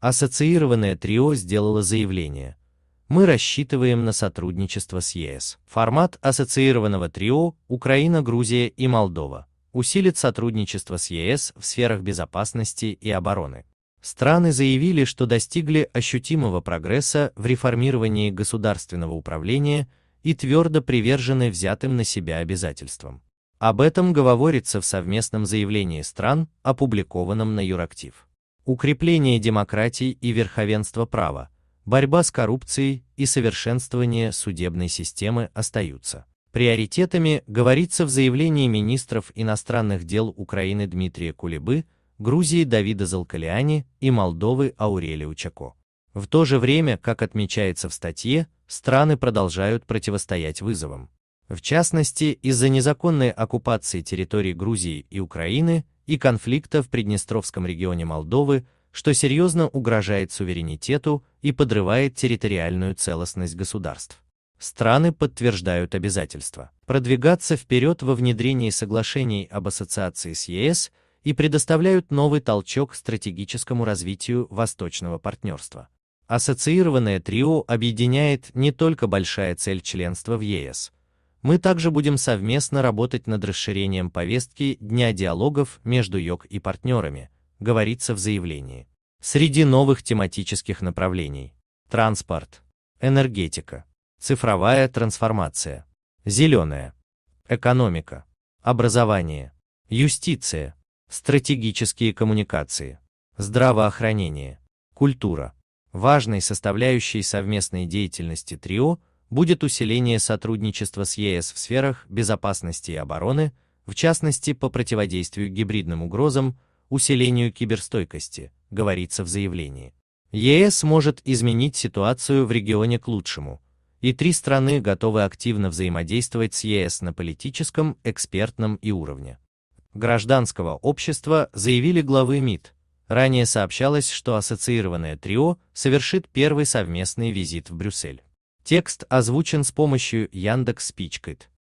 Ассоциированное трио сделало заявление. Мы рассчитываем на сотрудничество с ЕС. Формат ассоциированного трио Украина, Грузия и Молдова усилит сотрудничество с ЕС в сферах безопасности и обороны. Страны заявили, что достигли ощутимого прогресса в реформировании государственного управления и твердо привержены взятым на себя обязательствам. Об этом говорится в совместном заявлении стран, опубликованном на Юрактив укрепление демократии и верховенства права, борьба с коррупцией и совершенствование судебной системы остаются. Приоритетами говорится в заявлении министров иностранных дел Украины Дмитрия Кулебы, Грузии Давида Залкалиани и Молдовы Аурелия Учако. В то же время, как отмечается в статье, страны продолжают противостоять вызовам. В частности, из-за незаконной оккупации территорий Грузии и Украины и конфликта в Приднестровском регионе Молдовы, что серьезно угрожает суверенитету и подрывает территориальную целостность государств. Страны подтверждают обязательства продвигаться вперед во внедрении соглашений об ассоциации с ЕС и предоставляют новый толчок стратегическому развитию восточного партнерства. Ассоциированное трио объединяет не только большая цель членства в ЕС – мы также будем совместно работать над расширением повестки Дня диалогов между ЙОК и партнерами, говорится в заявлении. Среди новых тематических направлений – транспорт, энергетика, цифровая трансформация, зеленая, экономика, образование, юстиция, стратегические коммуникации, здравоохранение, культура. Важной составляющей совместной деятельности трио будет усиление сотрудничества с ЕС в сферах безопасности и обороны, в частности по противодействию гибридным угрозам, усилению киберстойкости, говорится в заявлении. ЕС может изменить ситуацию в регионе к лучшему, и три страны готовы активно взаимодействовать с ЕС на политическом, экспертном и уровне. Гражданского общества заявили главы МИД. Ранее сообщалось, что ассоциированное трио совершит первый совместный визит в Брюссель. Текст озвучен с помощью Яндекс Спичкайт.